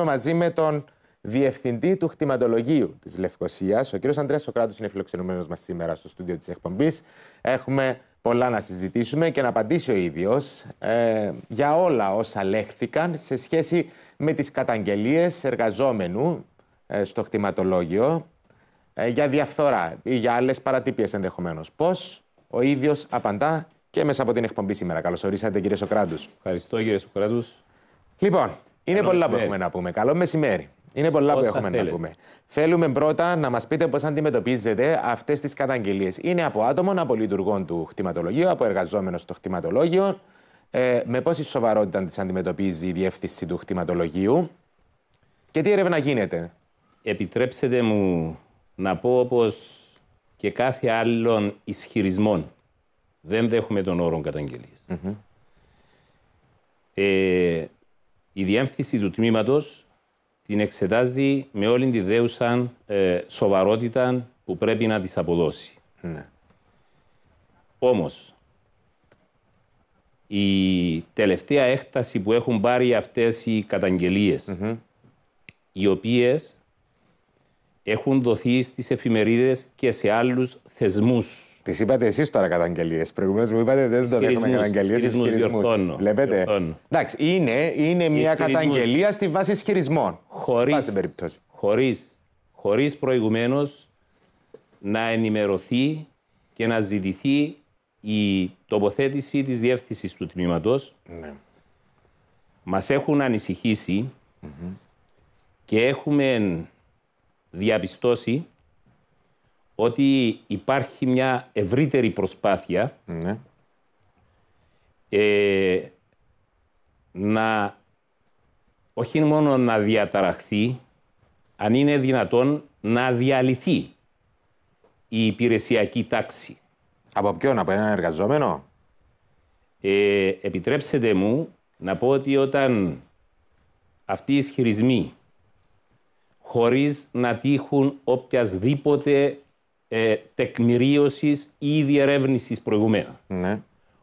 μαζί με τον διευθυντή του χτιματολογίου της Λευκοσίας. Ο κύριος Αντρέα Σοκράτου είναι φιλοξενούμενος μας σήμερα στο στούντιο της εκπομπής. Έχουμε πολλά να συζητήσουμε και να απαντήσει ο ίδιος ε, για όλα όσα λέχθηκαν σε σχέση με τις καταγγελίες εργαζόμενου ε, στο χτιματολόγιο ε, για διαφθορά ή για άλλες παρατύπειε ενδεχομένως. Πώς ο ίδιος απαντά και μέσα από την εκπομπή σήμερα. Καλώ ορίσατε, κύριε Σοκράτους. Ευχαριστώ, κύριε Σοκράτους. Λοιπόν, είναι πολλά που έχουμε να πούμε. Καλό μεσημέρι. Είναι πολλά που έχουμε να πούμε. Θέλουμε πρώτα να μας πείτε πώς αντιμετωπίζετε αυτές τις καταγγελίες. Είναι από άτομων, από λειτουργών του χτιματολογίου, από εργαζόμενο στο χτιματολόγιο. Ε, με πόση σοβαρότητα τις αντιμετωπίζει η διεύθυνση του χτιματολογίου και τι έρευνα γίνεται. Επιτρέψτε μου να πω όπως και κάθε άλλον ισχυρισμών. Δεν δέχομαι τον όρο καταγγελίες. Ε, η διεύθυνση του τμήματος την εξετάζει με όλη τη δέουσα ε, σοβαρότητα που πρέπει να της αποδώσει. Ναι. Όμως, η τελευταία έκταση που έχουν πάρει αυτές οι καταγγελίες, οι οποίες έχουν δοθεί στις εφημερίδες και σε άλλους θεσμούς τις είπατε εσείς τώρα καταγγελίες. Προηγουμένως μου είπατε δεν το δέχομαι καταγγελίες. Ισχυρισμούς. Βλέπετε. Εντάξει, είναι, είναι μια καταγγελία στη βάση ισχυρισμών. Χωρί. Χωρίς, προηγουμένως να ενημερωθεί και να ζητηθεί η τοποθέτηση της διεύθυνσης του τμήματος. Ναι. Μας έχουν ανησυχήσει mm-hmm. και έχουμε διαπιστώσει ότι υπάρχει μια ευρύτερη προσπάθεια ναι. ε, να όχι μόνο να διαταραχθεί, αν είναι δυνατόν να διαλυθεί η υπηρεσιακή τάξη. Από ποιον, από έναν εργαζόμενο? Ε, μου να πω ότι όταν αυτοί οι ισχυρισμοί χωρίς να τύχουν οποιασδήποτε ε, τεκμηρίωσης ή διερεύνησης προηγουμένα. Ναι.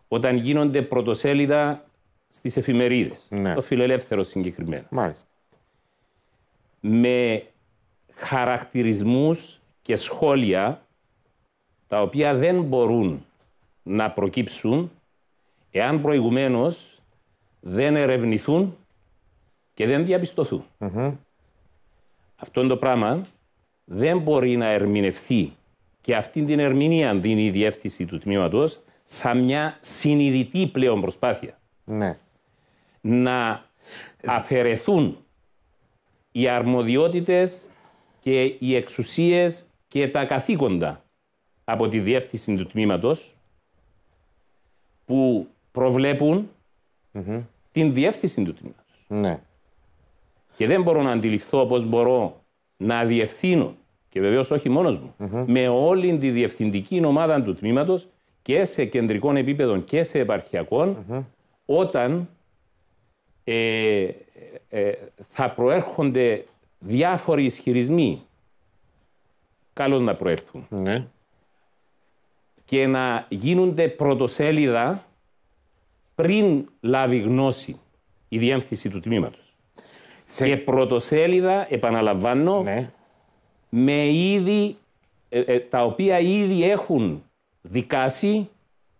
Όταν γίνονται πρωτοσέλιδα στις εφημερίδες. Ναι. Το φιλελεύθερο συγκεκριμένα. Με χαρακτηρισμούς και σχόλια τα οποία δεν μπορούν να προκύψουν εάν προηγουμένως δεν ερευνηθούν και δεν διαπιστωθούν. Mm-hmm. Αυτό το πράγμα δεν μπορεί να ερμηνευθεί και αυτή την ερμηνεία δίνει η διεύθυνση του τμήματος σαν μια συνειδητή πλέον προσπάθεια. Ναι. Να αφαιρεθούν οι αρμοδιότητες και οι εξουσίες και τα καθήκοντα από τη διεύθυνση του τμήματος που προβλεπουν την διεύθυνση του τμήματος. Ναι. Και δεν μπορώ να αντιληφθώ πώς μπορώ να διευθύνω και βεβαίως όχι μόνος μου, με όλη τη διευθυντική ομάδα του τμήματος και σε κεντρικών επίπεδων και σε επαρχιακων όταν ε, ε, θα προέρχονται διάφοροι ισχυρισμοί. καλό να προερθουν ναι. Και να γίνονται πρωτοσέλιδα πριν λάβει γνώση η διεύθυνση του τμήματος. Σε... Και πρωτοσέλιδα, επαναλαμβάνω, ναι με είδη, ε, ε, τα οποία ήδη έχουν δικάσει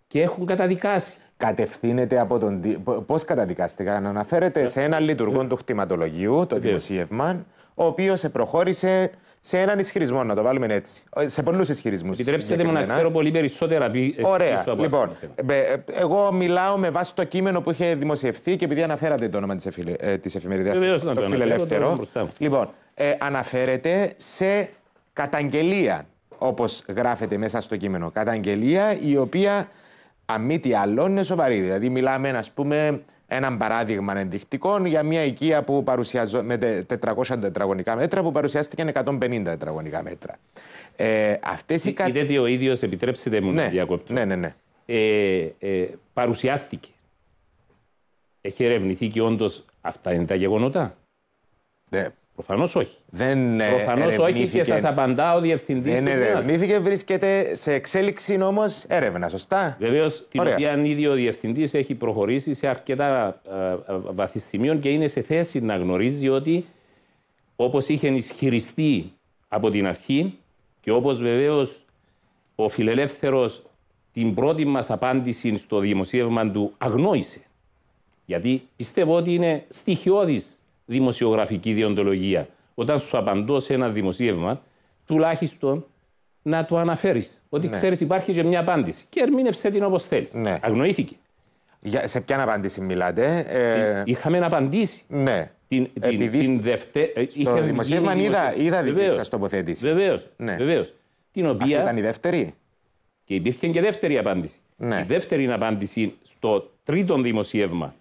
και έχουν καταδικάσει. Κατευθύνεται από τον. Πώς καταδικάστηκαν, αναφέρεται σε έναν λειτουργό του χτιματολογίου, το δημοσίευμα, ο οποίος προχώρησε σε έναν ισχυρισμό, να το βάλουμε έτσι. Σε πολλούς ισχυρισμούς. Επιτρέψτε μου να ξέρω πολύ περισσότερα Ωραία. λοιπόν, ε, εγώ μιλάω με βάση το κείμενο που είχε δημοσιευθεί και επειδή αναφέρατε το όνομα της ε, εφημερίδα. Το φιλελεύθερο. Λοιπόν, ε, αναφέρεται σε καταγγελία, όπως γράφεται μέσα στο κείμενο. Καταγγελία η οποία, αν μη τι άλλο, είναι σοβαρή. Δηλαδή μιλάμε, ας πούμε, έναν παράδειγμα ενδεικτικό για μια οικία που με 400 τετραγωνικά μέτρα που παρουσιάστηκε 150 τετραγωνικά μέτρα. Ε, αυτές οι... Είδατε ο ίδιος, επιτρέψτε μου να ναι, διακόπτω. Ναι, ναι, ναι. ε, ε παρουσιάστηκε. Έχει ερευνηθεί και όντως αυτά είναι τα γεγονότα. Ναι, Προφανώς όχι. Δεν ε, Προφανώς όχι και σα ο διευθυντής. Δεν ερευνήθηκε, βρίσκεται σε εξέλιξη όμως έρευνα, σωστά. Βεβαίως, την οποία ήδη ο διευθυντής έχει προχωρήσει σε αρκετά ε, ε, βαθιστημίων και είναι σε θέση να γνωρίζει ότι όπως είχε ισχυριστεί από την αρχή και όπως βεβαίως ο φιλελεύθερος την πρώτη μας απάντηση στο δημοσίευμα του αγνόησε. Γιατί πιστεύω ότι είναι στοιχειώδης δημοσιογραφική διοντολογία. Όταν σου απαντώ σε ένα δημοσίευμα, τουλάχιστον να το αναφέρεις. Ότι ναι. ξέρεις, υπάρχει και μια απάντηση. Και ερμήνευσε την όπως θέλεις. Ναι. Αγνοήθηκε. Για, σε ποια απάντηση μιλάτε, ε... ε είχαμε απαντήσει. Ναι. Την, Επειδή την, δευτε... Στο ε, δημοσίευμα είδα, είδα δική σας τοποθέτηση. Βεβαίως. Ναι. Βεβαίως. Την οποία... Αυτή ήταν η δεύτερη. Και υπήρχε και δεύτερη απάντηση. Ναι. Η δεύτερη απάντηση στο τρίτο δημοσίευμα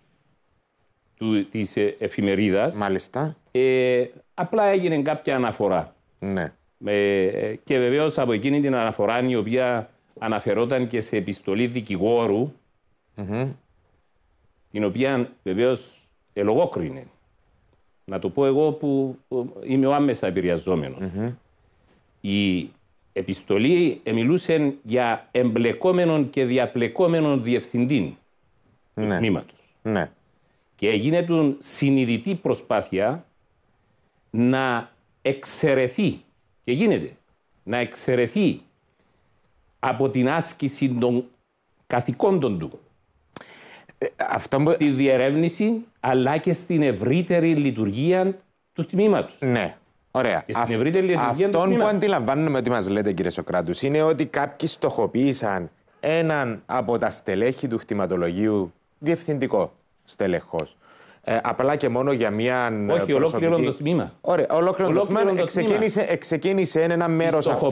του της ε, εφημερίδας. Μάλιστα. Ε, απλά έγινε κάποια αναφορά. Ναι. Ε, και βεβαίως από εκείνη την αναφορά η οποία αναφερόταν και σε επιστολή την οποία βεβαίως ελογόκρινε. Να το πω εγώ που είμαι ο άμεσα επηρεαζόμενος. Mm-hmm. Η επιστολή μιλούσε για εμπλεκόμενον και διαπλεκόμενον διευθυντή ναι. τμήματος. Ναι και έγινε του συνειδητή προσπάθεια να εξαιρεθεί και γίνεται να εξαιρεθεί από την άσκηση των καθηκόντων του. Ε, Στη διερεύνηση αλλά και στην ευρύτερη λειτουργία του τμήματος. Ναι. Ωραία. που αντιλαμβάνομαι ότι μας λέτε κύριε Σοκράτους, είναι ότι κάποιοι στοχοποίησαν έναν από τα στελέχη του χρηματολογίου διευθυντικό Στελεχώς. Ε, απλά και μόνο για μια. Ε, όχι, ολόκληρο το τμήμα. Ωραία, ολόκληρο, το τμήμα. Ξεκίνησε, εξεκίνησε ένα μέρος αυτού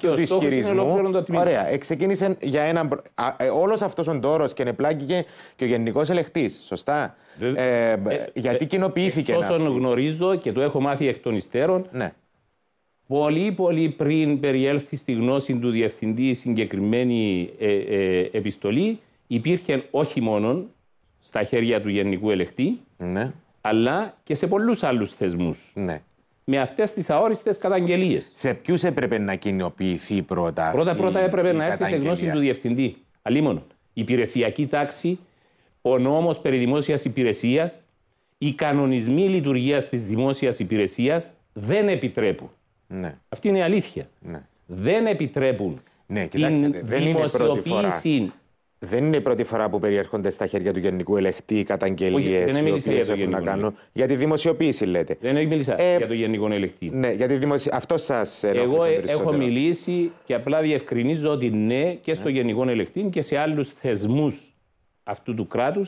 του ισχυρισμού. Ωραία, εξεκίνησε για ένα. Ε, όλος αυτός ο τόρο και ενεπλάγηκε και ο Γενικός Ελεκτή. Σωστά. ε, ε, γιατί ε, κοινοποιήθηκε. Εξ όσον γνωρίζω και το έχω μάθει εκ των υστέρων. Ναι. Πολύ πολύ πριν περιέλθει στη γνώση του διευθυντή συγκεκριμένη επιστολή, υπήρχε όχι μόνον στα χέρια του Γενικού Ελεκτή, ναι. αλλά και σε πολλούς άλλους θεσμούς. Ναι. Με αυτές τις αόριστες καταγγελίες. Σε ποιους έπρεπε να κοινοποιηθεί πρώτα. Πρώτα πρώτα έπρεπε να έρθει σε γνώση του διευθυντή. Αλίμονο. Η υπηρεσιακή τάξη, ο νόμος περί δημόσιας υπηρεσίας, οι κανονισμοί λειτουργίας της δημόσιας υπηρεσίας δεν επιτρέπουν. Ναι. Αυτή είναι η αλήθεια. Ναι. Δεν επιτρέπουν ναι, κοιτάξτε, την δεν είναι πρώτη φορά. Δεν είναι η πρώτη φορά που περιέρχονται στα χέρια του Γενικού Ελεκτή οι καταγγελίες που έχουν να κάνουν. Για τη δημοσιοποίηση, λέτε. Δεν έχει μιλήσει ε, για τον Γενικό Ελεκτή. Ναι, για τη δημοσιο... Αυτό σας λέω. Εγώ ε, έχω μιλήσει και απλά διευκρινίζω ότι ναι και στο ναι. Γενικό Ελεκτή και σε άλλους θεσμούς αυτού του κράτους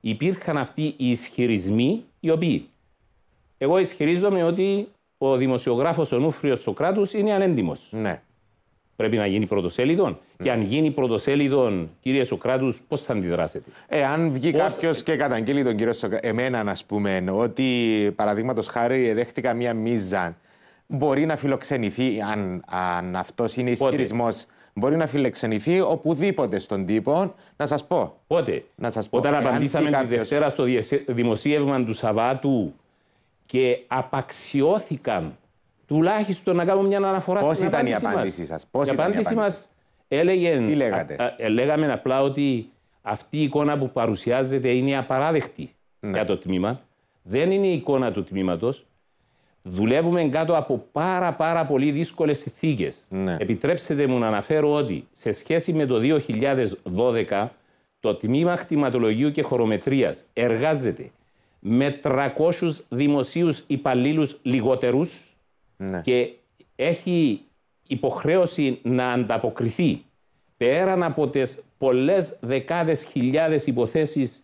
υπήρχαν αυτοί οι ισχυρισμοί οι οποίοι. Εγώ ισχυρίζομαι ότι ο δημοσιογράφος ο Νούφριο Σοκράτους είναι ανέντιμος. Ναι πρέπει να γίνει πρωτοσέλιδο Mm. Και αν ναι. γίνει πρωτοσέλιδο, κύριε Σοκράτους, πώς θα αντιδράσετε. Ε, αν βγει πώς... κάποιος και καταγγείλει τον κύριο Σοκράτου, εμένα να πούμε, ότι παραδείγματος χάρη δέχτηκα μία μίζα, μπορεί να φιλοξενηθεί, αν, αν αυτός είναι ισχυρισμός. Μπορεί να φιλοξενηθεί οπουδήποτε στον τύπο. Να σας πω. Πότε. Να σας πω. Όταν ε, απαντήσαμε κάποιος... Δευτέρα στο δημοσίευμα του Σαββάτου και απαξιώθηκαν τουλάχιστον να κάνουμε μια αναφορά Πώς στην ήταν η απάντησή σας. Πώς η ήταν απάντηση, απάντηση μας έλεγε... Τι λέγατε. Α, α, λέγαμε απλά ότι αυτή η εικόνα που παρουσιάζεται είναι απαράδεκτη ναι. για το τμήμα. Δεν είναι η εικόνα του τμήματος. Δουλεύουμε κάτω από πάρα πάρα πολύ δύσκολες συνθήκες. Ναι. Επιτρέψτε μου να αναφέρω ότι σε σχέση με το 2012 το Τμήμα Κτηματολογίου και χωρομετρίας εργάζεται με 300 δημοσίους υπαλλήλους λιγότερους ναι. Και έχει υποχρέωση να ανταποκριθεί πέραν από τις πολλές δεκάδες χιλιάδες υποθέσεις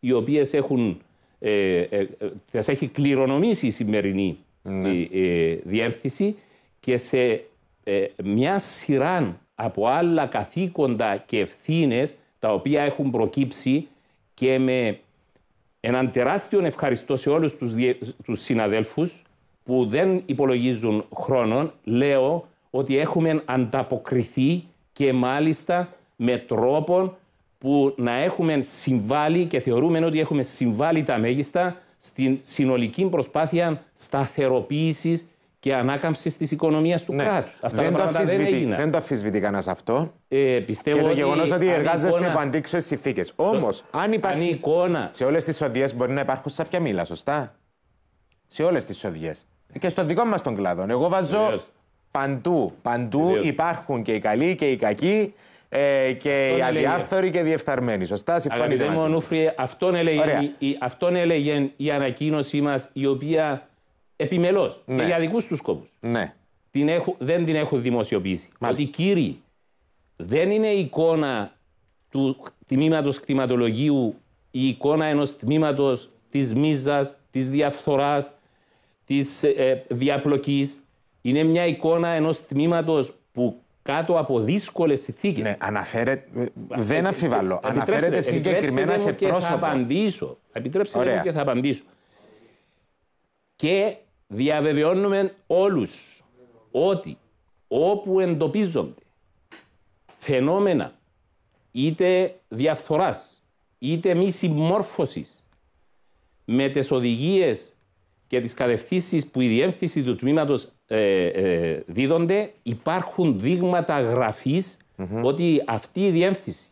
οι οποίες έχουν, ε, ε έχει κληρονομήσει η σημερινή ναι. ε, διεύθυνση και σε ε, μια σειρά από άλλα καθήκοντα και ευθύνες τα οποία έχουν προκύψει και με έναν τεράστιο ευχαριστώ σε όλους τους, τους συναδέλφους που δεν υπολογίζουν χρόνο, λέω ότι έχουμε ανταποκριθεί και μάλιστα με τρόπο που να έχουμε συμβάλει και θεωρούμε ότι έχουμε συμβάλει τα μέγιστα στην συνολική προσπάθεια σταθεροποίησης και ανάκαμψης της οικονομίας του ναι. κράτους. Αυτά δεν τα πράγματα δεν έγιναν. Δεν το κανένας αυτό. Ε, πιστεύω και το γεγονός ότι, ότι εργάζεστε υπό αντίξωε συνθήκε. Όμως, αν υπάρχει. Σε όλες τις οδηγίε μπορεί να υπάρχουν σαπιαμίλα, σωστά. Σε όλες τις οδηγίε και στο δικό μας τον κλάδο. Εγώ βάζω παντού. Παντού υπάρχουν και οι καλοί και οι κακοί. Ε, και οι αδιάφθοροι και διεφθαρμένοι. Σωστά, συμφωνείτε. Αγαπητέ μου, αυτόν έλεγε, η, αυτόν έλεγε η ανακοίνωσή μας, η οποία επιμελώς ναι. και για δικούς τους σκόπους. Ναι. Την δεν την έχω δημοσιοποιήσει. Μάλιστα. Ότι κύριοι, δεν είναι η εικόνα του τμήματος κτηματολογίου η εικόνα ενός τμήματος της μίζας, της διαφθοράς, της ε, διαπλοκής είναι μια εικόνα ενός τμήματος που κάτω από δύσκολες συνθήκες. Ναι, Δεν ε, ε, αμφιβάλλω. Ε, Αναφέρεται συγκεκριμένα σε πρόσωπα. Θα απαντήσω. Επιτρέψτε μου και θα απαντήσω. Και διαβεβαιώνουμε όλους ότι όπου εντοπίζονται φαινόμενα είτε διαφθοράς, είτε μη συμμόρφωσης με τις οδηγίες και τις κατευθύνσεις που η διεύθυνση του τμήματος ε, ε δίδονται υπάρχουν δείγματα ότι αυτή η διεύθυνση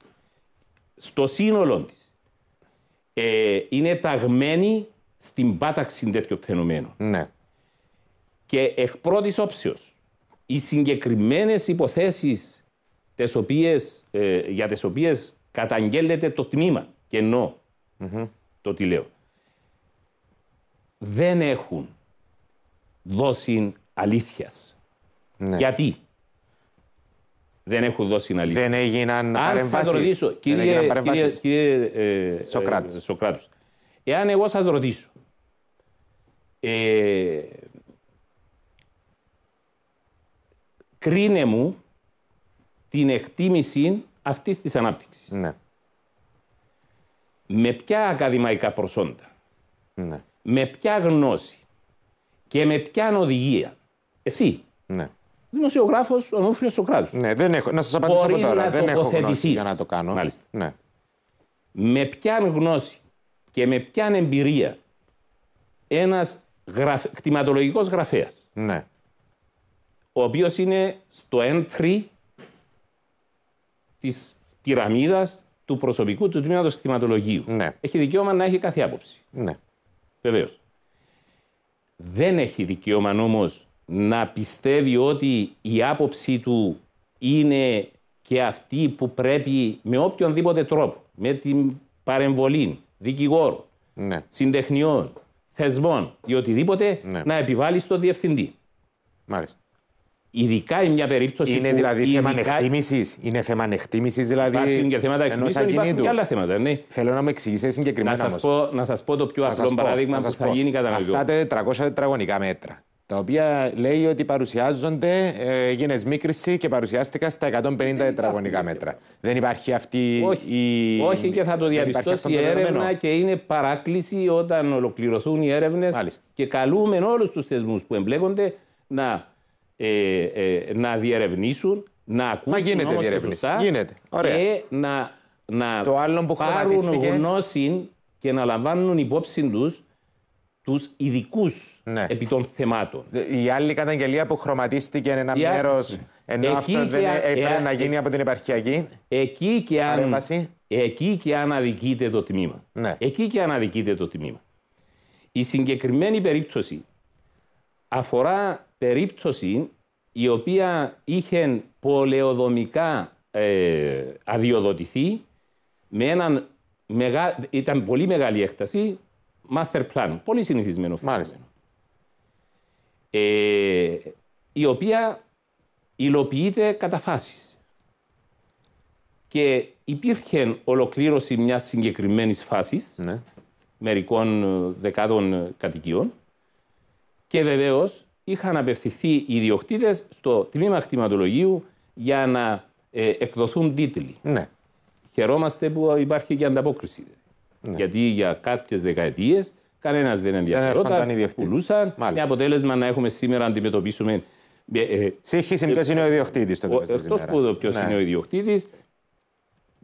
στο σύνολο της ε, είναι ταγμένη στην πάταξη τέτοιων φαινομένου. Ναι. Και εκ πρώτης όψεως, οι συγκεκριμένες υποθέσεις ε, για τις οποίες καταγγέλλεται το τμήμα, και εννοω το τι λέω, δεν έχουν δώσει αλήθειας. Ναι. Γιατί δεν έχουν δώσει αλήθειας. Δεν έγιναν παρεμβάσεις. Αν σας ρωτήσω, κύριε, κύριε, κύριε ε, ε εάν εγώ σας ρωτήσω, ε, κρίνε μου την εκτίμηση αυτής της ανάπτυξης. Ναι. Με ποια ακαδημαϊκά προσόντα. Ναι με ποια γνώση και με ποια οδηγία. Εσύ. Ναι. Δημοσιογράφος Ομόφυλος Σοκράτη. Ναι, δεν έχω. Να σας απαντήσω από τώρα. δεν έχω γνώση για να το κάνω. Μάλιστα. Ναι. Με ποια γνώση και με ποια εμπειρία ένας γραφ... κτηματολογικός γραφέας. Ναι. Ο οποίος είναι στο entry της πυραμίδας του προσωπικού του τμήματος κτηματολογίου. Ναι. Έχει δικαίωμα να έχει κάθε άποψη. Ναι. Βεβαίως. Δεν έχει δικαίωμα όμω να πιστεύει ότι η άποψή του είναι και αυτή που πρέπει με οποιονδήποτε τρόπο, με την παρεμβολή δικηγόρου, ναι. συντεχνιών, θεσμών ή οτιδήποτε, ναι. να επιβάλλει στο διευθυντή. Μάλιστα. Ειδικά είναι μια περίπτωση. Είναι που δηλαδή θέμα ανεκτήμηση. Είναι θέμα ανεκτήμηση δηλαδή. Υπάρχουν και θέματα και άλλα θέματα. Ναι. Θέλω να με εξηγήσετε συγκεκριμένα. Να σας πω, να σας πω το πιο απλό παράδειγμα που θα γίνει κατά Αυτά τα 400 τετραγωνικά μέτρα. Τα οποία λέει ότι παρουσιάζονται, έγινε ε, σμίκριση και παρουσιάστηκαν στα 150 ε, τετραγωνικά μέτρα. Δεν υπάρχει αυτή όχι, η. Όχι, και θα το διαπιστώσει η έρευνα και είναι παράκληση όταν ολοκληρωθούν οι έρευνες. Και καλούμε όλους τους θεσμούς που εμπλέκονται να ε, ε, να διερευνήσουν, να ακούσουν Μα γίνεται όμως γίνεται. και να, Το άλλο που πάρουν γνώση και να λαμβάνουν υπόψη τους τους ειδικούς ναι. επί των θεμάτων. Η άλλη καταγγελία που χρωματίστηκε ένα μέρος. ενώ αυτό δεν έπρεπε να γίνει ε- από την επαρχιακή. Εκεί και αν, εκεί και αν αδικείται το τμήμα. Ναι. Εκεί και αν αδικείται το τμήμα. Η συγκεκριμένη περίπτωση αφορά περίπτωση η οποία είχε πολεοδομικά ε, αδειοδοτηθεί με έναν ήταν πολύ μεγάλη έκταση, master plan, πολύ συνηθισμένο Ε, η οποία υλοποιείται κατά φάσεις. Και υπήρχε ολοκλήρωση μιας συγκεκριμένης φάσης, ναι. μερικών ε, δεκάδων ε, κατοικιών, και βεβαίως είχαν απευθυνθεί οι ιδιοκτήτες στο τμήμα χρηματολογίου για να ε, εκδοθούν τίτλοι. Ναι. Χαιρόμαστε που υπάρχει και ανταπόκριση. Ναι. Γιατί για κάποιες δεκαετίες κανένας δεν ενδιαφερόταν. Πουλούσαν. Με αποτέλεσμα να έχουμε σήμερα να αντιμετωπίσουμε. Ε, ε, Σύγχυση ποιος είναι ο ιδιοκτήτης. Εκτό που εδώ ποιος ναι. είναι ο ιδιοκτήτης,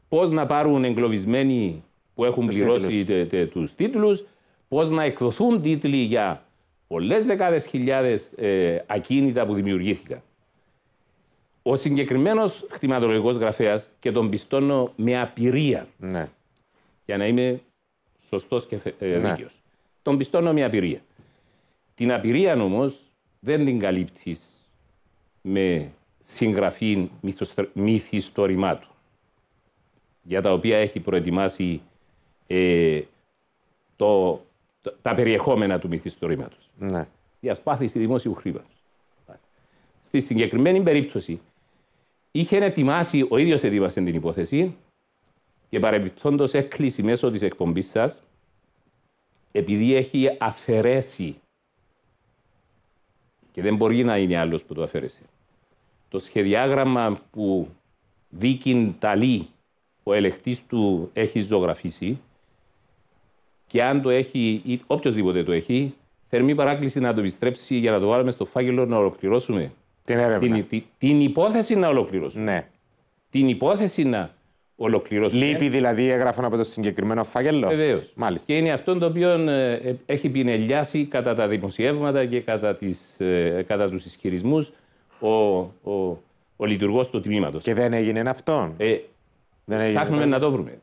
πώς να πάρουν εγκλωβισμένοι που έχουν τους πληρώσει τους τίτλους, πώς να εκδοθούν τίτλοι για πολλές δεκάδες χιλιάδες ε, ακίνητα που δημιουργήθηκαν. Ο συγκεκριμένος χρηματολογικό γραφέας και τον πιστώνω με απειρία. Ναι. Για να είμαι σωστός και ε, ναι. δίκαιος. Τον πιστώνω με απειρία. Την απειρία όμως δεν την καλύπτεις με συγγραφή μυθιστορημάτων για τα οποία έχει προετοιμάσει ε, το τα περιεχόμενα του μυθιστορήματος. Ναι. Διασπάθηση δημόσιου χρήματος. Στη συγκεκριμένη περίπτωση, είχε ετοιμάσει, ο ίδιος ετοίμασε την υπόθεση και παρεμπιπτόντως έκλεισε μέσω της εκπομπής σας, επειδή έχει αφαιρέσει. Και δεν μπορεί να είναι άλλος που το αφαίρεσε. Το σχεδιάγραμμα που δίκην ταλή ο ελεκτής του έχει ζωγραφίσει, και αν το έχει, ή οποιοδήποτε το έχει, θερμή παράκληση να το επιστρέψει για να το βάλουμε στο φάγελο να ολοκληρώσουμε. Την έρευνα. Την, υπόθεση να ολοκληρώσουμε. Ναι. Την υπόθεση να ολοκληρώσουμε. Λείπει δηλαδή έγγραφα από το συγκεκριμένο φάγελο. Βεβαίω. Και είναι αυτό το οποίο ε, έχει πινελιάσει κατά τα δημοσιεύματα και κατά, τις, ε, τους ισχυρισμούς ο, ο, ο λειτουργός του τμήματος. Και δεν έγινε αυτό. Ε, Ψάχνουμε να το βρούμε.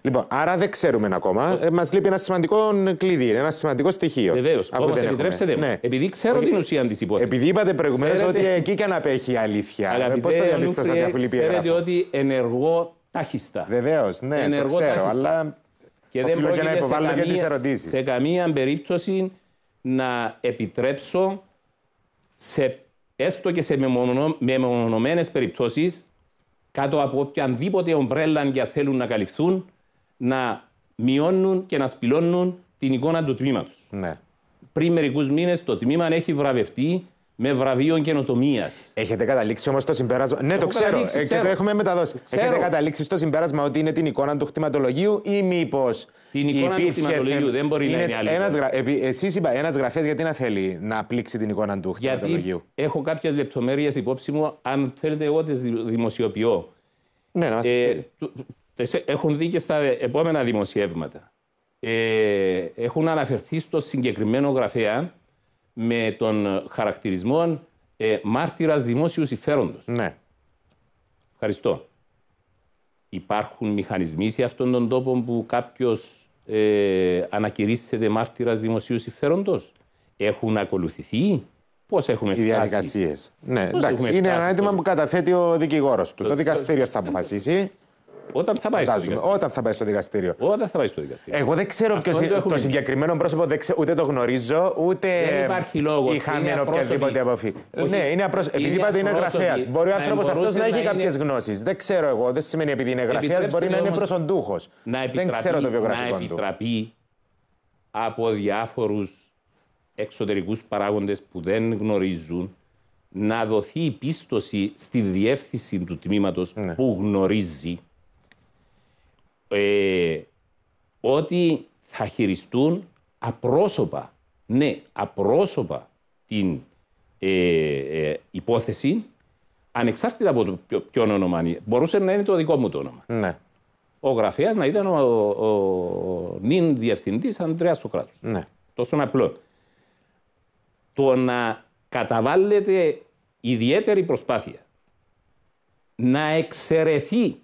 Λοιπόν, άρα δεν ξέρουμε ακόμα. Ε, Μας λείπει ένα σημαντικό κλειδί, ένα σημαντικό στοιχείο. Βεβαίως. Όμω επιτρέψτε μου, ναι. επειδή ξέρω την ουσία της υπόθεσης. Επειδή είπατε προηγουμένως ότι εκεί και να απέχει η αλήθεια. Ε, Πώς το διαπιστώσατε, αφού λείπει Ξέρετε ότι ενεργώ τάχιστα. Βεβαίως, ναι, ενεργώ το ξέρω, αλλά. Και δεν να υποβάλω και τις ερωτήσεις. Σε καμία περίπτωση να επιτρέψω σε έστω και σε μεμονωμένες περιπτώσεις κάτω από οποιαδήποτε ομπρέλα για θέλουν να καλυφθούν, να μειώνουν και να σπηλώνουν την εικόνα του τμήματος. Ναι. Πριν μερικούς μήνες το τμήμα έχει βραβευτεί με βραβείο καινοτομίας. Έχετε καταλήξει όμως το συμπέρασμα. Ναι, το ξέρω. Ε, και το έχουμε μεταδώσει. Έχετε καταλήξει στο συμπέρασμα ότι είναι την εικόνα του χτιματολογίου ή μήπως την εικόνα του κτηματολογίου δεν μπορεί να είναι άλλη. Ένας, γρα... Εσύ είπα, ένας γραφέας γιατί να θέλει να πλήξει την εικόνα του γιατί Έχω κάποιες λεπτομέρειες υπόψη μου, αν θέλετε, εγώ τις δημοσιοποιώ. Ναι, να ε, έχουν δει και στα επόμενα δημοσιεύματα. Ε, έχουν αναφερθεί στο συγκεκριμένο γραφέα με τον χαρακτηρισμό ε, μάρτυρας δημόσιου συμφέροντος. Ναι. Ευχαριστώ. Υπάρχουν μηχανισμοί σε αυτόν τον τόπο που κάποιος ε, ανακηρύσσεται μάρτυρας δημοσίου συμφέροντος. Έχουν ακολουθηθεί. Πώς έχουν φτάσει. Οι διαδικασίες. Ναι, εντάξει, είναι ένα αίτημα που καταθέτει ο δικηγόρος του. Το, δικαστήριο θα αποφασίσει. Όταν θα πάει στο δικαστήριο. Όταν θα πάει στο δικαστήριο. Εγώ δεν ξέρω ποιο το, συγκεκριμένο πρόσωπο, δεν ξέρω, ούτε το γνωρίζω, ούτε υπάρχει λόγος. είχαμε οποιαδήποτε επαφή. Ναι, είναι επειδή είπατε είναι γραφέας. Μπορεί ο άνθρωπο αυτός να έχει κάποιες γνώσεις. Δεν ξέρω εγώ. Δεν σημαίνει επειδή είναι γραφέας, μπορεί να είναι προσοντούχο. Δεν ξέρω το βιογραφικό του. Να επιτραπεί από διάφορους εξωτερικούς παράγοντες που δεν γνωρίζουν να δοθεί η πίστοση στη διεύθυνση του τμήματος ναι. που γνωρίζει ε, ότι θα χειριστούν απρόσωπα, ναι, απρόσωπα την ε, ε υπόθεση, ανεξάρτητα από το ποιο όνομα Μπορούσε να είναι το δικό μου το όνομα. Ναι. Ο γραφέας να ήταν ο, ο, ο νυν διευθυντής Ανδρέας Σοκράτου. Ναι. Τόσο απλό. Το να καταβάλλεται ιδιαίτερη προσπάθεια να εξαιρεθεί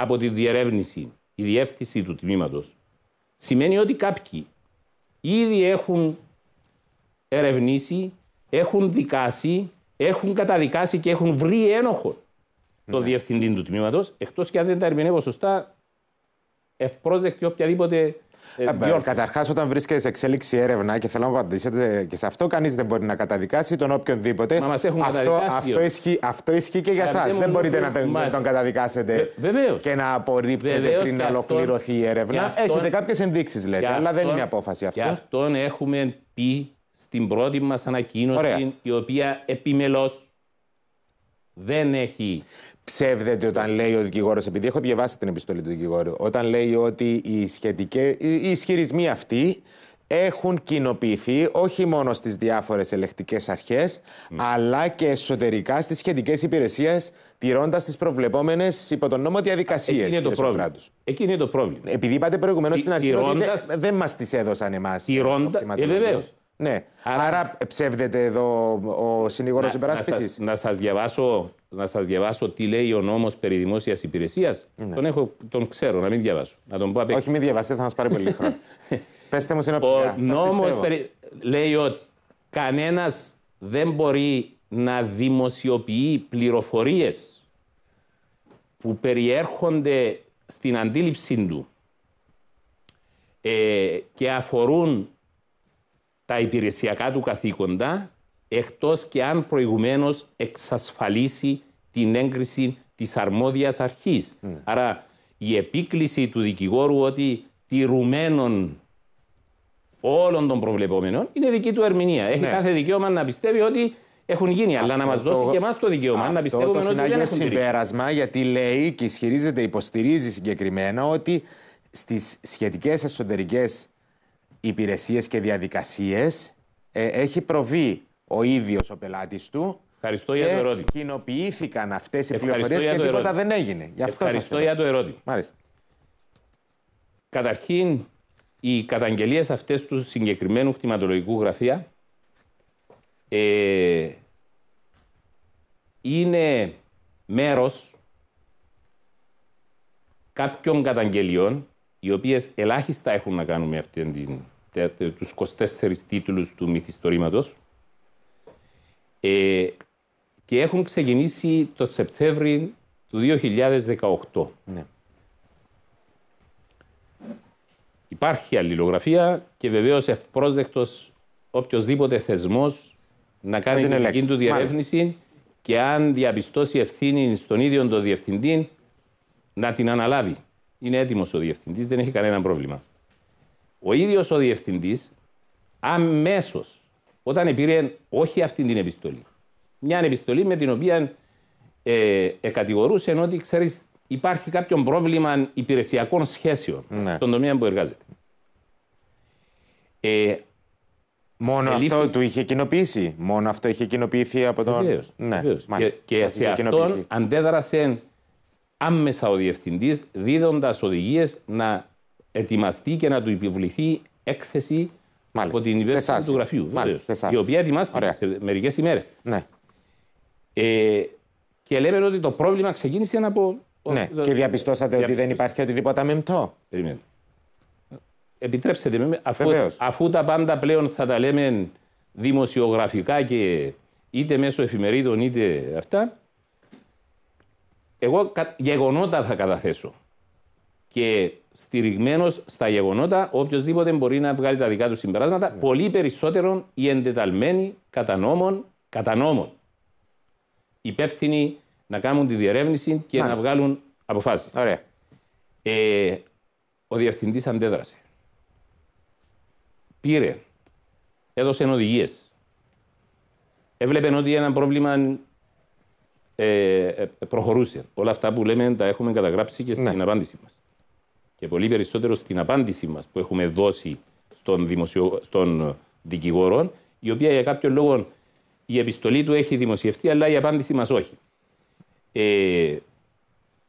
από τη διερεύνηση, η διεύθυνση του τμήματος, σημαίνει ότι κάποιοι ήδη έχουν ερευνήσει, έχουν δικάσει, έχουν καταδικάσει και έχουν βρει ένοχο ναι. το διευθυντή του τμήματος, εκτός και αν δεν τα ερμηνεύω σωστά, ευπρόσδεκτη οποιαδήποτε ε, ε Καταρχάς, όταν βρίσκεται σε εξέλιξη έρευνα και θέλω να απαντήσετε και σε αυτό, κανείς δεν μπορεί να καταδικάσει τον οποιονδήποτε. Μα αυτό, αυτό, ισχύει, και για εσά. Δεν μπορείτε να τον, καταδικάσετε και να απορρίπτετε πριν να ολοκληρωθεί η έρευνα. Έχετε κάποιες ενδείξεις, λέτε, αλλά δεν είναι απόφαση αυτό. Και αυτόν έχουμε πει στην πρώτη μας ανακοίνωση, η οποία επιμελώς δεν έχει ψεύδεται όταν λέει ο δικηγόρος, επειδή έχω διαβάσει την επιστολή του δικηγόρου, όταν λέει ότι οι, σχετικές, οι ισχυρισμοί αυτοί έχουν κοινοποιηθεί όχι μόνο στις διάφορες ελεκτικές αρχές, αλλά και εσωτερικά στις σχετικές υπηρεσίες, τηρώντας τις προβλεπόμενες υπό τον νόμο διαδικασίες. Εκείνη είναι το είναι το πρόβλημα. Επειδή είπατε προηγουμένως στην αρχή δεν, δεν μας τις έδωσαν εμάς. Τηρώντας, ε, ναι. Άρα, ε, ψεύδεται εδώ ο συνήγορος υπεράσπιση. Να, να σας διαβάσω, διαβάσω τι λέει ο νόμος περί δημόσιας υπηρεσίας. Ναι. Τον, τον ξέρω, να μην διαβάσω. Να τον πω Όχι, μην διαβάσετε, θα μας πάρει πολύ χρόνο. Πετε μου συνοπτικά. Ο νόμο λέει ότι κανένας δεν μπορεί να δημοσιοποιεί πληροφορίες που περιέρχονται στην αντίληψή του ε, και αφορούν τα υπηρεσιακά του καθήκοντα, εκτός και αν προηγουμένως εξασφαλίσει την έγκριση της αρμόδιας αρχής. Ναι. Άρα η επίκληση του δικηγόρου ότι τηρουμένων όλων των προβλεπόμενων είναι δική του ερμηνεία. Έχει ναι. κάθε δικαίωμα να πιστεύει ότι έχουν γίνει, αλλά να μας δώσει και εμάς το δικαίωμα να πιστεύουμε ότι δεν έχουν συμπέρασμα, γιατί λέει και ισχυρίζεται, υποστηρίζει συγκεκριμένα ότι στις σχετικές εσωτερικές υπηρεσίες και διαδικασίες, ε, έχει προβεί ο ίδιος ο πελάτης του Ευχαριστώ για το ερώτημα. Κοινοποιήθηκαν αυτές οι πληροφορίες και τίποτα δεν έγινε. Γι αυτό Ευχαριστώ για το ερώτημα. Μάλιστα. Καταρχήν, οι καταγγελίες αυτές του συγκεκριμένου χτιματολογικού γραφεία ε, είναι μέρος κάποιων καταγγελιών οι οποίες ελάχιστα έχουν να κάνουν με αυτήν την, τους 24 τίτλους του μυθιστορήματος ε, και έχουν ξεκινήσει το Σεπτέμβρη του 2018. Ναι. Υπάρχει αλληλογραφία και βεβαίως ευπρόσδεκτος οποιοδήποτε θεσμός να κάνει την ελεγχή του διερεύνηση και αν διαπιστώσει ευθύνη στον ίδιο τον διευθυντή να την αναλάβει είναι έτοιμος ο διευθυντής, δεν έχει κανένα πρόβλημα. Ο ίδιος ο διευθυντής αμέσως, όταν πήρε όχι αυτή την επιστολή, μια επιστολή με την οποία ε, ότι ξέρεις, υπάρχει κάποιο πρόβλημα υπηρεσιακών σχέσεων ναι. στον τομέα που εργάζεται. Ε, Μόνο αυτό του είχε κοινοποιήσει. Μόνο αυτό είχε κοινοποιηθεί από τον. Βεβαίως, ναι, βεβαίως. Και, και σε αυτόν αντέδρασε άμεσα ο διευθυντής, δίδοντας οδηγίες να ετοιμαστεί και να του επιβληθεί έκθεση Μάλιστα. από την υπεύθυνη του γραφείου. Μάλιστα. η οποία ετοιμάστηκε σε μερικές ημέρες. Ναι. Ε, και λέμε ότι το πρόβλημα ξεκίνησε από. Ναι, και διαπιστώσατε ότι δεν υπάρχει οτιδήποτε αμυμτό. Περιμένω. Επιτρέψτε με, αφού, αφού τα πάντα πλέον θα τα λέμε δημοσιογραφικά και είτε μέσω εφημερίδων είτε αυτά, εγώ γεγονότα θα καταθέσω. Και στηριγμένος στα γεγονότα, οποιοδήποτε μπορεί να βγάλει τα δικά του συμπεράσματα, ναι. πολύ περισσότερο οι εντεταλμένοι κατά νόμων, κατά Υπεύθυνοι να κάνουν τη διερεύνηση και να βγάλουν αποφάσεις. Ωραία. Ε, ο διευθυντής αντέδρασε. Πήρε. Έδωσε οδηγίες. Έβλεπε ότι ένα πρόβλημα ε, ε, ε Όλα αυτά που λέμε τα έχουμε καταγράψει και στην ναι. απάντησή μας. Και πολύ περισσότερο στην απάντησή μας που έχουμε δώσει στον, δημοσιο... στον δικηγόρο, η οποία για κάποιο λόγο η επιστολή του έχει δημοσιευτεί, αλλά η απάντηση μας όχι. Ε,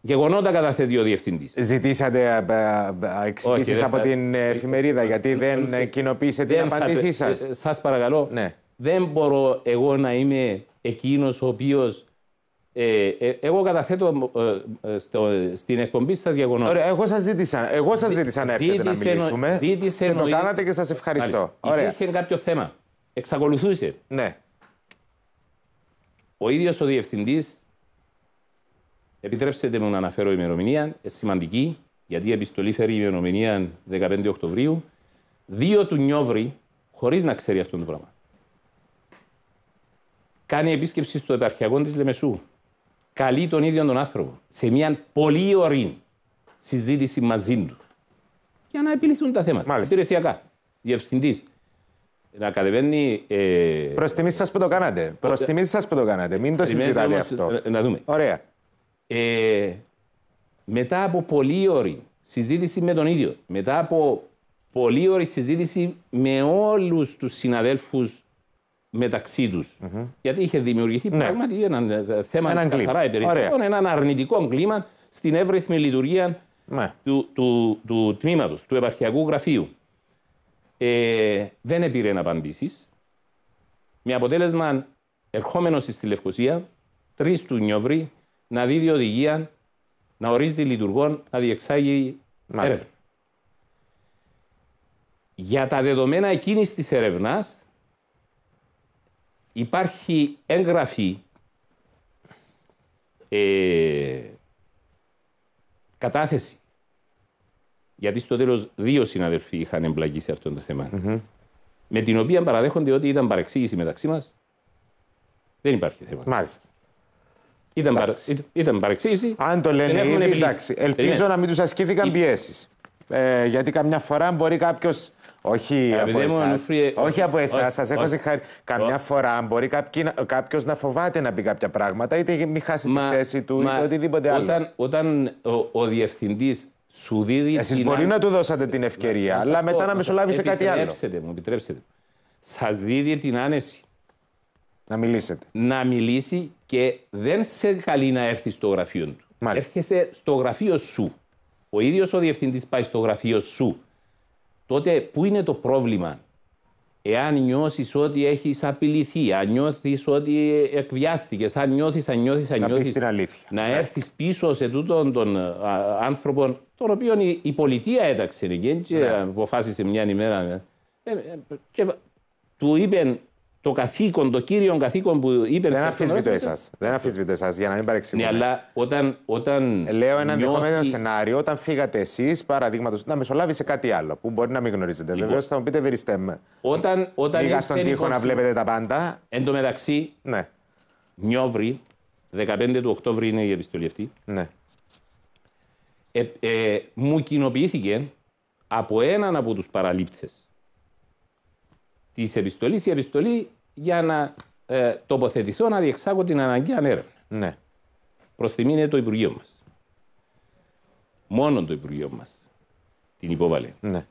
Γεγονότα καταθέτει ο διευθυντής. Ζητήσατε ε, εξηγήσει από θα... την εφημερίδα, γιατί δεν κοινοποίησε την απάντησή σα. Σας παρακαλώ, ναι. δεν μπορώ εγώ να είμαι εκείνος ο οποίος ε, ε, εγώ καταθέτω ε, ε στο, στην εκπομπή σας γεγονότα. Ωραία, εγώ σας ζήτησα, εγώ σας ζήτησα να έρθετε να μιλήσουμε. Ζήτησε και το νοή... κάνατε και σας ευχαριστώ. Ωραία. Υπήρχε κάποιο θέμα. Εξακολουθούσε. Ναι. Ο ίδιος ο διευθυντής, επιτρέψτε μου να αναφέρω ημερομηνία, ε, σημαντική, γιατί η επιστολή φέρει ημερομηνία 15 Οκτωβρίου, 2 του Νιόβρη, χωρίς να ξέρει αυτό το πράγμα. Κάνει επίσκεψη στο επαρχιακό της Λεμεσού καλεί τον ίδιο τον άνθρωπο σε μια πολύ ωρή συζήτηση μαζί του για να επιληθούν τα θέματα. Μάλιστα. Υπηρεσιακά. Διευθυντής. Να κατεβαίνει. Ε... Προς τιμή σας που το κάνατε. Προς τιμή σας που το κάνατε. Μην το συζητάτε αυτό. Να δούμε. Ωραία. Ε, μετά από πολύ ωριν συζήτηση με τον ίδιο, μετά από πολύ συζήτηση με όλους τους συναδέλφους μεταξύ τους. Γιατί είχε δημιουργηθεί ναι. πράγματι ένα ε, ε, θέμα καθαρά έναν αρνητικό κλίμα στην εύρυθμη λειτουργία ναι. του, του, του τμήματος, του επαρχιακού γραφείου. Ε, δεν επήρε απαντήσεις. Με αποτέλεσμα, ερχόμενος στη Λευκοσία, 3 του Νιόβρη, να δίδει οδηγία να ορίζει λειτουργών, να διεξάγει έρευνα. Για τα δεδομένα εκείνης της έρευνας, υπάρχει έγγραφη ε, κατάθεση. Γιατί στο τέλος δύο συναδελφοί είχαν εμπλακεί σε αυτό το θεμα Με την οποία παραδέχονται ότι ήταν παρεξήγηση μεταξύ μας. Δεν υπάρχει θέμα. Μάλιστα. Ήταν, παρα... ήταν παρεξήγηση. Αν το λένε εντάξει. Ελπίζω να μην τους ασκήθηκαν πιέσεις. Ε, γιατί καμιά φορά μπορεί κάποιος όχι, ε, Επειδή από Όχι από εσάς. Σας έχω συγχαρεί. Καμιά ο... φορά μπορεί κάποιος να φοβάται να πει κάποια πράγματα, είτε μην χάσει μα, τη θέση του, μα, είτε οτιδήποτε άλλο. Όταν, όταν ο, ο διευθυντής σου δίδει. Εσείς μπορεί να του δώσατε την ευκαιρία, αλλά μετά να μεσολάβει σε κάτι άλλο. Επιτρέψτε μου, επιτρέψτε Σας δίδει την άνεση. Να μιλήσετε. Να μιλήσει και δεν σε καλεί να έρθει στο γραφείο του. Μάλιστα. Έρχεσαι στο γραφείο σου. Ο ίδιος ο διευθυντής πάει στο γραφείο σου τότε πού είναι το πρόβλημα. Εάν νιώσεις ότι έχεις απειληθεί, αν νιώθεις ότι εκβιάστηκες, αν νιώθεις, αν νιώθεις, αν νιώθει. Να, να ναι. έρθεις πίσω σε τούτον τον άνθρωπο, τον οποίο η πολιτεία έταξε και ναι. αποφάσισε μια ημέρα. Ε, ε, ε, και του είπε το καθήκον, το κύριο καθήκον που είπε. Δεν αφισβητώ εσά. Δεν αφισβητώ εσάς για να μην παρεξηγήσω. Ναι, αλλά όταν. όταν Λέω ένα ενδεχομένο σενάριο όταν φύγατε εσείς, παραδείγματος, να σε κάτι άλλο που μπορεί να μην γνωρίζετε. Λοιπόν, Βεβαίως θα μου πείτε βρίστε με. Όταν. όταν Λίγα στον τοίχο να βλέπετε τα πάντα. Εν τω μεταξύ, ναι. Νιόβρη, 15 του Οκτώβρη είναι η επιστολή αυτή. Ναι. Ε, ε, μου κοινοποιήθηκε από έναν από τους παραλήπτες της επιστολής. Η επιστολή για να ε, τοποθετηθώ να διεξάγω την αναγκαία έρευνα. Ναι. Προς είναι το Υπουργείο μας. Μόνο το Υπουργείο μας την υπόβαλε. Ναι.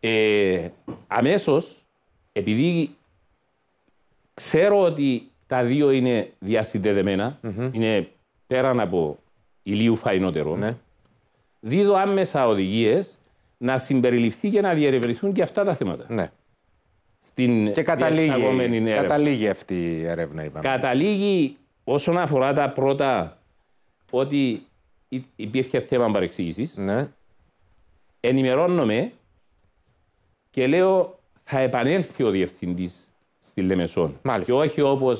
Ε, Αμέσως, επειδή ξέρω ότι τα δύο είναι είναι πέραν από ηλίου φαϊνότερο, ναι. δίδω άμεσα οδηγίες να συμπεριληφθεί και να διερευνηθούν και αυτά τα θέματα. Ναι. Στην και καταλήγει, καταλήγει αυτή η έρευνα, είπαμε. Καταλήγει όσον αφορά τα πρώτα ότι υπήρχε θέμα παρεξήγησης. Ναι. Ενημερώνομαι και λέω θα επανέλθει ο διευθυντής στη Λεμεσόν. Μάλιστα. Και όχι όπως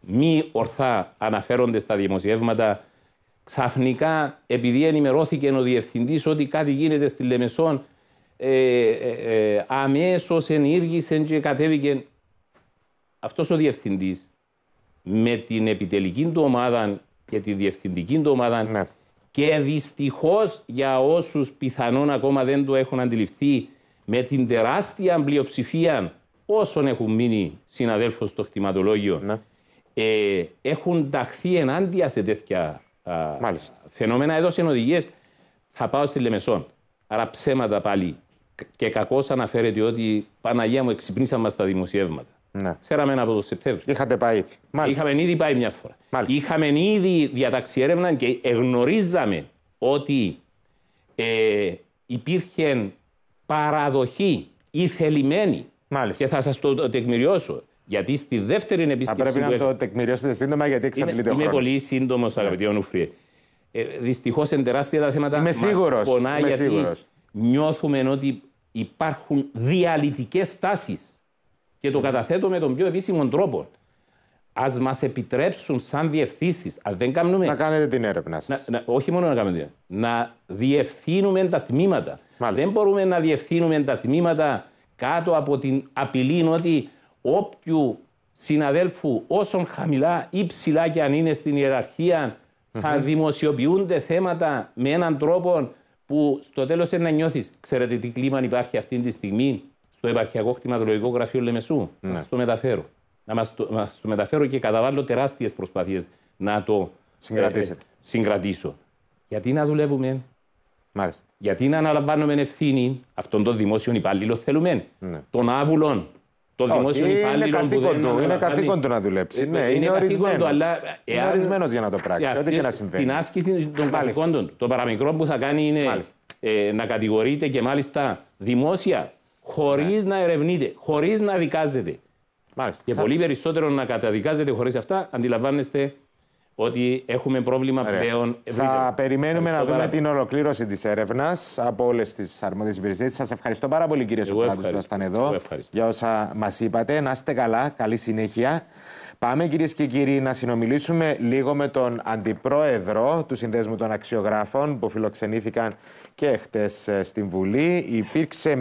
μη ορθά αναφέρονται στα δημοσιεύματα ξαφνικά επειδή ενημερώθηκε ο διευθυντής ότι κάτι γίνεται στη Λεμεσόν, ε, ε, ε αμέσως ενήργησε και κατέβηκε. Αυτός ο διευθυντής με την επιτελική του ομάδα και τη διευθυντική του ομάδα. Ναι. Και δυστυχώς για όσους πιθανόν ακόμα δεν το έχουν αντιληφθεί, με την τεράστια πλειοψηφία όσων έχουν μείνει συναδέλφους στο χτιματολόγιο, ναι. ε, έχουν ταχθεί ενάντια σε τέτοια Μάλιστα. φαινόμενα, έδωσε οδηγίε. Θα πάω στη Λεμεσόν. Άρα ψέματα πάλι. Και κακώς αναφέρεται ότι Παναγία μου εξυπνήσαμε στα τα δημοσιεύματα. Ναι. Ξέραμε από τον Σεπτέμβριο. Είχατε πάει Είχαμε ήδη πάει μια φορά. Είχαμε ήδη διατάξει έρευνα και εγνωρίζαμε ότι ε, υπήρχε παραδοχή ή θελημένη. Και θα σας το τεκμηριώσω. Γιατί στη δεύτερη επίσκεψη. Θα πρέπει να το τεκμηριώσετε σύντομα, γιατί εξαντλείται ο χρόνο. Είμαι πολύ σύντομος, αγαπητέ ναι. Ονουφρίε. Ε, Δυστυχώς εν τεράστια τα θέματα. Είμαι σίγουρο. είμαι νιώθουμε ότι υπάρχουν διαλυτικές τάσεις. Και το ναι. καταθέτω με τον πιο επίσημο τρόπο. Ας μας επιτρέψουν σαν διευθύνσεις, αν δεν κάνουμε. Να κάνετε την έρευνα σας. Όχι μόνο να κάνετε. Να διευθύνουμε τα τμήματα. Δεν μπορούμε να διευθύνουμε τα τμήματα κάτω από την απειλή ότι όποιου συναδέλφου όσων χαμηλά ή ψηλά και αν είναι στην ιεραρχία θα δημοσιοποιούνται θέματα με έναν τρόπο που στο τέλος να νιώθεις. Ξέρετε τι κλίμα υπάρχει αυτή τη στιγμή στο επαρχιακό κτηματολογικό γραφείο Λεμεσού. Mm-hmm. Να το μεταφέρω. Να μας το, το μεταφέρω και καταβάλω τεράστιες προσπάθειες να το ε, ε συγκρατήσω. Γιατί να δουλεύουμε. Μάλιστα. Γιατί να αναλαμβάνουμε ευθύνη αυτών των δημόσιων υπαλλήλων θέλουμε. Ναι. Των άβουλων όχι, του, Είναι καθήκον του να δουλέψει. Ε, ναι, ε, είναι, ορισμένο. Αλλά ορισμένος για να το πράξει, ό,τι και να συμβαίνει. Την άσκηση των καθηκόντων. Το παραμικρό που θα κάνει είναι ε, να κατηγορείται και μάλιστα δημόσια, χωρίς ναι. να ερευνείται, χωρίς να δικάζεται. Μάλιστα. Και πολύ περισσότερο να καταδικάζεται χωρίς αυτά, αντιλαμβάνεστε ότι έχουμε πρόβλημα πλέον. Ευρύτερο. Θα περιμένουμε να δούμε την ολοκλήρωση της έρευνας από όλες τις αρμόδιες υπηρεσίες. Σας ευχαριστώ πάρα πολύ, κύριε Σουκράτου, που ήσασταν εδώ για όσα μας είπατε. Να είστε καλά, καλή συνέχεια. Πάμε κυρίες και κύριοι να συνομιλήσουμε λίγο με τον Αντιπρόεδρο του Συνδέσμου των Αξιογράφων που φιλοξενήθηκαν και χτες ε, στην Βουλή. Υπήρξε